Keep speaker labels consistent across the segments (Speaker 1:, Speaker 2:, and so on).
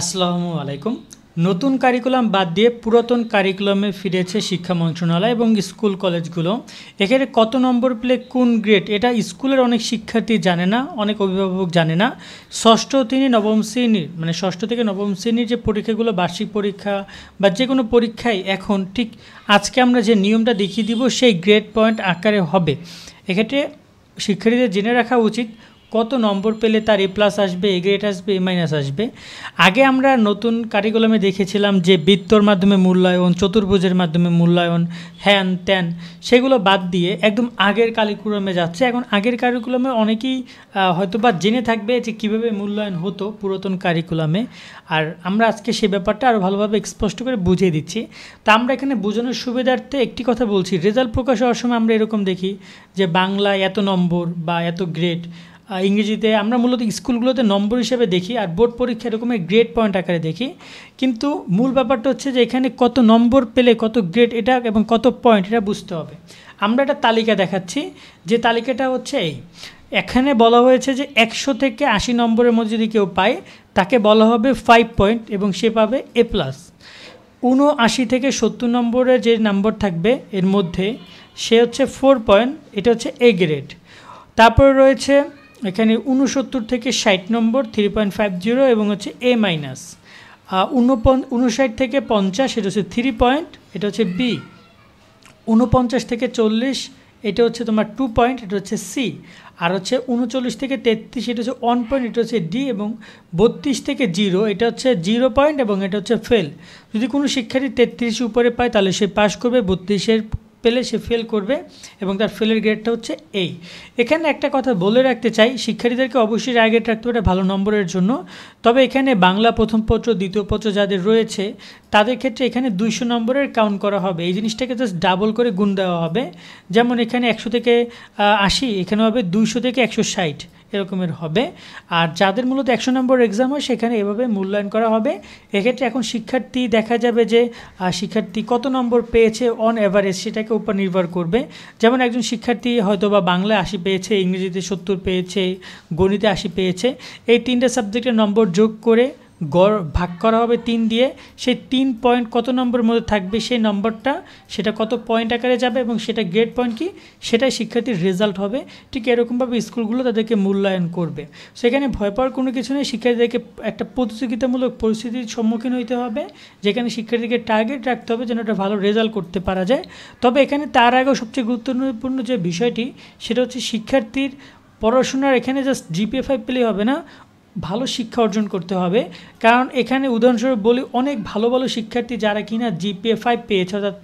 Speaker 1: আসসালামু আলাইকুম নতুন কারিকুলাম বাদ দিয়ে পুরাতন কারিকুলামে ফিরেছে শিক্ষা মন্ত্রণালয় এবং স্কুল কলেজগুলো এখানে কত নম্বর পেলে কোন গ্রেড এটা স্কুলের অনেক শিক্ষার্থী জানে না অনেক অভিভাবক জানে না ষষ্ঠ তিনি নবম শ্রেণীর মানে ষষ্ঠ থেকে নবম শ্রেণীর যে পরীক্ষাগুলো বার্ষিক পরীক্ষা বা যে কোনো পরীক্ষায় এখন ঠিক আজকে আমরা যে নিয়মটা দেখিয়ে দিব সেই গ্রেড পয়েন্ট আকারে হবে এক্ষেত্রে শিক্ষার্থীদের জেনে রাখা উচিত কত নম্বর পেলে তার এ প্লাস আসবে এ গ্রেড আসবে এ মাইনাস আসবে আগে আমরা নতুন কারিকুলামে দেখেছিলাম যে বৃত্তর মাধ্যমে মূল্যায়ন চতুর্ভুজের মাধ্যমে মূল্যায়ন হ্যান ত্যান সেগুলো বাদ দিয়ে একদম আগের কারিকুলামে যাচ্ছে এখন আগের কারিকুলামে অনেকেই হয়তো বা জেনে থাকবে যে কীভাবে মূল্যায়ন হতো পুরাতন কারিকুলামে আর আমরা আজকে সে ব্যাপারটা আরও ভালোভাবে স্পষ্ট করে বুঝিয়ে দিচ্ছি তা আমরা এখানে বোঝানোর সুবিধার্থে একটি কথা বলছি রেজাল্ট প্রকাশ হওয়ার সময় আমরা এরকম দেখি যে বাংলা এত নম্বর বা এত গ্রেড ইংরেজিতে আমরা মূলত স্কুলগুলোতে নম্বর হিসেবে দেখি আর বোর্ড পরীক্ষা এরকমের গ্রেড পয়েন্ট আকারে দেখি কিন্তু মূল ব্যাপারটা হচ্ছে যে এখানে কত নম্বর পেলে কত গ্রেড এটা এবং কত পয়েন্ট এটা বুঝতে হবে আমরা একটা তালিকা দেখাচ্ছি যে তালিকাটা হচ্ছে এই এখানে বলা হয়েছে যে একশো থেকে আশি নম্বরের মধ্যে যদি কেউ পায় তাকে বলা হবে ফাইভ পয়েন্ট এবং সে পাবে এ প্লাস উনআশি থেকে সত্তর নম্বরের যে নম্বর থাকবে এর মধ্যে সে হচ্ছে ফোর পয়েন্ট এটা হচ্ছে এ গ্রেড তারপরে রয়েছে এখানে উনসত্তর থেকে ষাট number three point five zero এবং হচ্ছে এ মাইনাস উনপন উনষাট থেকে পঞ্চাশ এটা হচ্ছে থ্রি পয়েন্ট এটা হচ্ছে বি উনপঞ্চাশ থেকে চল্লিশ এটা হচ্ছে তোমার টু পয়েন্ট এটা হচ্ছে সি আর হচ্ছে উনচল্লিশ থেকে তেত্রিশ এটা হচ্ছে ওয়ান পয়েন্ট এটা হচ্ছে ডি এবং বত্রিশ থেকে জিরো এটা হচ্ছে জিরো পয়েন্ট এবং এটা হচ্ছে ফেল যদি কোনো শিক্ষার্থী তেত্রিশ উপরে পায় তাহলে সে পাশ করবে বত্রিশের পেলে সে ফেল করবে এবং তার ফেলের গ্রেডটা হচ্ছে এই এখানে একটা কথা বলে রাখতে চাই শিক্ষার্থীদেরকে অবশ্যই টার্গেট রাখতে পারে ভালো নম্বরের জন্য তবে এখানে বাংলা প্রথম পত্র দ্বিতীয় পত্র যাদের রয়েছে তাদের ক্ষেত্রে এখানে দুইশো নম্বরের কাউন্ট করা হবে এই জিনিসটাকে জাস্ট ডাবল করে গুণ দেওয়া হবে যেমন এখানে একশো থেকে আশি এখানে হবে দুইশো থেকে একশো ষাট এরকমের হবে আর যাদের মূলত একশো নম্বর এক্সাম হয় সেখানে এভাবে মূল্যায়ন করা হবে এক্ষেত্রে এখন শিক্ষার্থী দেখা যাবে যে শিক্ষার্থী কত নম্বর পেয়েছে অন অ্যাভারেজ সেটাকে উপর নির্ভর করবে যেমন একজন শিক্ষার্থী হয়তো বা বাংলায় আশি পেয়েছে ইংরেজিতে সত্তর পেয়েছে গণিতে আশি পেয়েছে এই তিনটা সাবজেক্টের নম্বর যোগ করে গড় ভাগ করা হবে তিন দিয়ে সেই তিন পয়েন্ট কত নম্বরের মধ্যে থাকবে সেই নম্বরটা সেটা কত পয়েন্ট আকারে যাবে এবং সেটা গ্রেড পয়েন্ট কি সেটাই শিক্ষার্থীর রেজাল্ট হবে ঠিক এরকমভাবে স্কুলগুলো তাদেরকে মূল্যায়ন করবে সেখানে ভয় পাওয়ার কোনো কিছু নেই শিক্ষার্থীদেরকে একটা প্রতিযোগিতামূলক পরিস্থিতির সম্মুখীন হইতে হবে যেখানে শিক্ষার্থীকে টার্গেট রাখতে হবে যেন একটা ভালো রেজাল্ট করতে পারা যায় তবে এখানে তার আগেও সবচেয়ে গুরুত্বপূর্ণ যে বিষয়টি সেটা হচ্ছে শিক্ষার্থীর পড়াশোনার এখানে জাস্ট জিপিএ ফাইভ পেলেই হবে না ভালো শিক্ষা অর্জন করতে হবে কারণ এখানে উদাহরণস্বরূপ বলি অনেক ভালো ভালো শিক্ষার্থী যারা কিনা জিপিএ ফাইভ পেয়েছে অর্থাৎ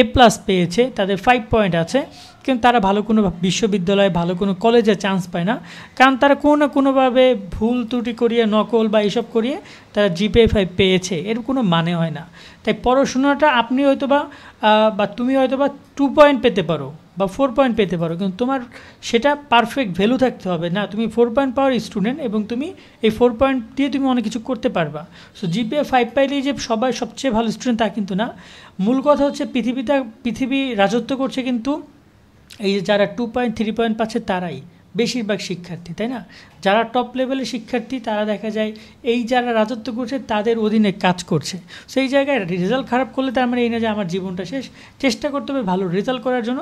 Speaker 1: এ প্লাস পেয়েছে তাদের ফাইভ পয়েন্ট আছে কিন্তু তারা ভালো কোনো বিশ্ববিদ্যালয়ে ভালো কোনো কলেজে চান্স পায় না কারণ তারা কোনো না কোনোভাবে ভুল ত্রুটি করিয়ে নকল বা এসব করিয়ে তারা জিপিএ ফাইভ পেয়েছে এর কোনো মানে হয় না তাই পড়াশোনাটা আপনি হয়তোবা বা তুমি হয়তোবা টু পয়েন্ট পেতে পারো বা ফোর পয়েন্ট পেতে পারো কিন্তু তোমার সেটা পারফেক্ট ভ্যালু থাকতে হবে না তুমি ফোর পয়েন্ট পাওয়ার স্টুডেন্ট এবং তুমি এই ফোর পয়েন্ট দিয়ে তুমি অনেক কিছু করতে পারবা সো জিপিএ ফাইভ পাইলেই যে সবাই সবচেয়ে ভালো স্টুডেন্ট তা কিন্তু না মূল কথা হচ্ছে পৃথিবীটা পৃথিবী রাজত্ব করছে কিন্তু এই যে যারা টু পয়েন্ট থ্রি পয়েন্ট পাচ্ছে তারাই বেশিরভাগ শিক্ষার্থী তাই না যারা টপ লেভেলের শিক্ষার্থী তারা দেখা যায় এই যারা রাজত্ব করছে তাদের অধীনে কাজ করছে সেই জায়গায় রেজাল্ট খারাপ করলে তার মানে এই না যে আমার জীবনটা শেষ চেষ্টা করতে হবে ভালো রেজাল্ট করার জন্য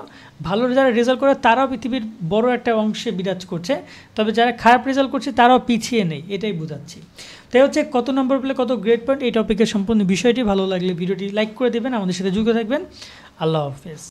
Speaker 1: ভালো যারা রেজাল্ট করে তারাও পৃথিবীর বড় একটা অংশে বিরাজ করছে তবে যারা খারাপ রেজাল্ট করছে তারাও পিছিয়ে নেই এটাই বোঝাচ্ছি তাই হচ্ছে কত নম্বর পেলে কত গ্রেড পয়েন্ট এই টপিকের সম্পূর্ণ বিষয়টি ভালো লাগলে ভিডিওটি লাইক করে দেবেন আমাদের সাথে যুক্ত থাকবেন আল্লাহ হাফেজ